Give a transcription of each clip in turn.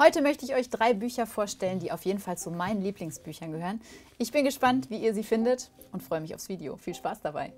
Heute möchte ich euch drei Bücher vorstellen, die auf jeden Fall zu meinen Lieblingsbüchern gehören. Ich bin gespannt, wie ihr sie findet und freue mich aufs Video. Viel Spaß dabei!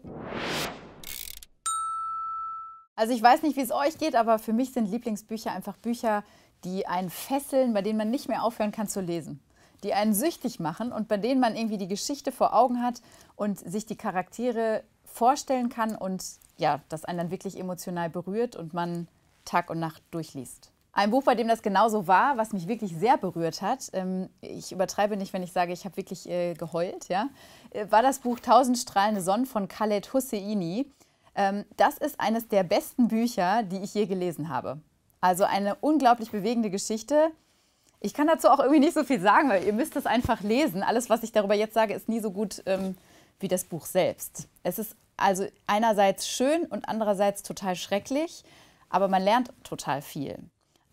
Also ich weiß nicht, wie es euch geht, aber für mich sind Lieblingsbücher einfach Bücher, die einen fesseln, bei denen man nicht mehr aufhören kann zu lesen die einen süchtig machen und bei denen man irgendwie die Geschichte vor Augen hat und sich die Charaktere vorstellen kann und ja, das einen dann wirklich emotional berührt und man Tag und Nacht durchliest. Ein Buch, bei dem das genauso war, was mich wirklich sehr berührt hat. Ähm, ich übertreibe nicht, wenn ich sage, ich habe wirklich äh, geheult. Ja? Äh, war das Buch Tausend strahlende Sonnen von Khaled Husseini. Ähm, das ist eines der besten Bücher, die ich je gelesen habe. Also eine unglaublich bewegende Geschichte. Ich kann dazu auch irgendwie nicht so viel sagen, weil ihr müsst es einfach lesen. Alles, was ich darüber jetzt sage, ist nie so gut ähm, wie das Buch selbst. Es ist also einerseits schön und andererseits total schrecklich, aber man lernt total viel.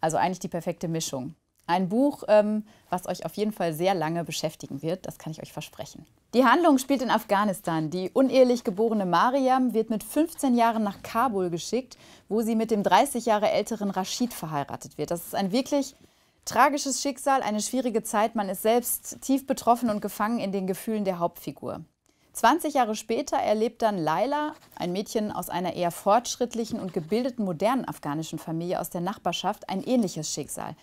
Also eigentlich die perfekte Mischung. Ein Buch, ähm, was euch auf jeden Fall sehr lange beschäftigen wird, das kann ich euch versprechen. Die Handlung spielt in Afghanistan. Die unehelich geborene Mariam wird mit 15 Jahren nach Kabul geschickt, wo sie mit dem 30 Jahre älteren Rashid verheiratet wird. Das ist ein wirklich tragisches Schicksal, eine schwierige Zeit. Man ist selbst tief betroffen und gefangen in den Gefühlen der Hauptfigur. 20 Jahre später erlebt dann Laila, ein Mädchen aus einer eher fortschrittlichen und gebildeten modernen afghanischen Familie aus der Nachbarschaft, ein ähnliches Schicksal.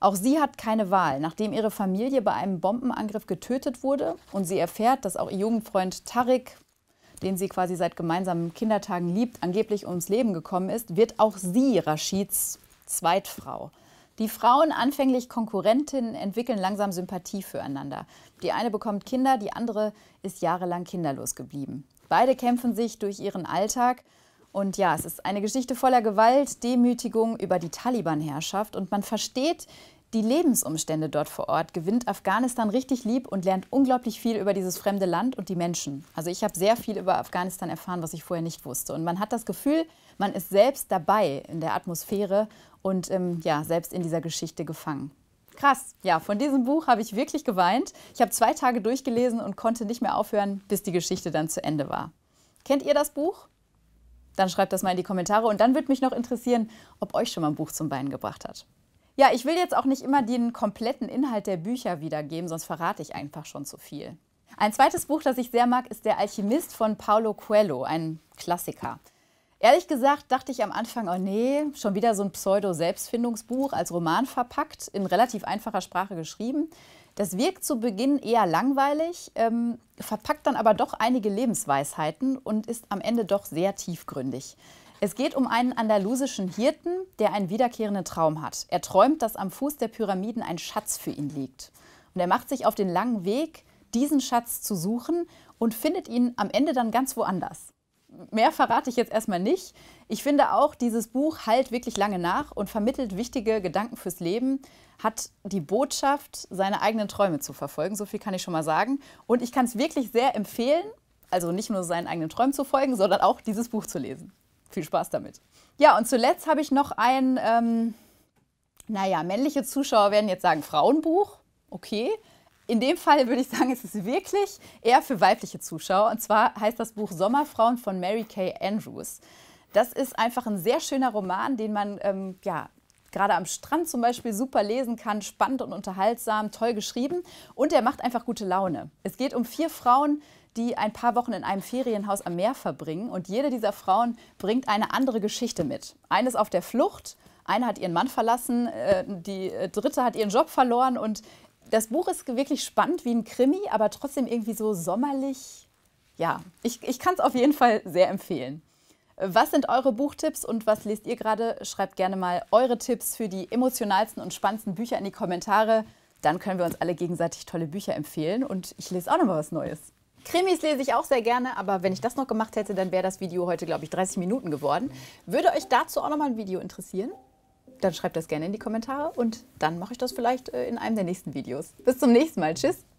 Auch sie hat keine Wahl. Nachdem ihre Familie bei einem Bombenangriff getötet wurde und sie erfährt, dass auch ihr Jugendfreund Tarik, den sie quasi seit gemeinsamen Kindertagen liebt, angeblich ums Leben gekommen ist, wird auch sie Rashids Zweitfrau. Die Frauen, anfänglich Konkurrentinnen, entwickeln langsam Sympathie füreinander. Die eine bekommt Kinder, die andere ist jahrelang kinderlos geblieben. Beide kämpfen sich durch ihren Alltag. Und ja, es ist eine Geschichte voller Gewalt, Demütigung über die Taliban-Herrschaft. Und man versteht, die Lebensumstände dort vor Ort, gewinnt Afghanistan richtig lieb und lernt unglaublich viel über dieses fremde Land und die Menschen. Also ich habe sehr viel über Afghanistan erfahren, was ich vorher nicht wusste. Und man hat das Gefühl, man ist selbst dabei in der Atmosphäre und ähm, ja, selbst in dieser Geschichte gefangen. Krass, ja, von diesem Buch habe ich wirklich geweint. Ich habe zwei Tage durchgelesen und konnte nicht mehr aufhören, bis die Geschichte dann zu Ende war. Kennt ihr das Buch? Dann schreibt das mal in die Kommentare und dann würde mich noch interessieren, ob euch schon mal ein Buch zum Bein gebracht hat. Ja, ich will jetzt auch nicht immer den kompletten Inhalt der Bücher wiedergeben, sonst verrate ich einfach schon zu viel. Ein zweites Buch, das ich sehr mag, ist Der Alchemist von Paulo Coelho, ein Klassiker. Ehrlich gesagt dachte ich am Anfang, oh nee, schon wieder so ein Pseudo-Selbstfindungsbuch als Roman verpackt, in relativ einfacher Sprache geschrieben. Das wirkt zu Beginn eher langweilig, ähm, verpackt dann aber doch einige Lebensweisheiten und ist am Ende doch sehr tiefgründig. Es geht um einen andalusischen Hirten, der einen wiederkehrenden Traum hat. Er träumt, dass am Fuß der Pyramiden ein Schatz für ihn liegt. Und er macht sich auf den langen Weg, diesen Schatz zu suchen und findet ihn am Ende dann ganz woanders. Mehr verrate ich jetzt erstmal nicht. Ich finde auch, dieses Buch halt wirklich lange nach und vermittelt wichtige Gedanken fürs Leben, hat die Botschaft, seine eigenen Träume zu verfolgen. So viel kann ich schon mal sagen. Und ich kann es wirklich sehr empfehlen, also nicht nur seinen eigenen Träumen zu folgen, sondern auch dieses Buch zu lesen. Viel Spaß damit. Ja, und zuletzt habe ich noch ein, ähm, naja, männliche Zuschauer werden jetzt sagen Frauenbuch. Okay. In dem Fall würde ich sagen, es ist wirklich eher für weibliche Zuschauer. Und zwar heißt das Buch Sommerfrauen von Mary Kay Andrews. Das ist einfach ein sehr schöner Roman, den man ähm, ja, gerade am Strand zum Beispiel super lesen kann, spannend und unterhaltsam, toll geschrieben und er macht einfach gute Laune. Es geht um vier Frauen, die ein paar Wochen in einem Ferienhaus am Meer verbringen. Und jede dieser Frauen bringt eine andere Geschichte mit. Eine ist auf der Flucht, eine hat ihren Mann verlassen, äh, die äh, dritte hat ihren Job verloren. Und das Buch ist wirklich spannend wie ein Krimi, aber trotzdem irgendwie so sommerlich. Ja, ich, ich kann es auf jeden Fall sehr empfehlen. Was sind eure Buchtipps und was lest ihr gerade? Schreibt gerne mal eure Tipps für die emotionalsten und spannendsten Bücher in die Kommentare. Dann können wir uns alle gegenseitig tolle Bücher empfehlen und ich lese auch noch mal was Neues. Krimis lese ich auch sehr gerne, aber wenn ich das noch gemacht hätte, dann wäre das Video heute, glaube ich, 30 Minuten geworden. Würde euch dazu auch nochmal ein Video interessieren? Dann schreibt das gerne in die Kommentare und dann mache ich das vielleicht äh, in einem der nächsten Videos. Bis zum nächsten Mal. Tschüss!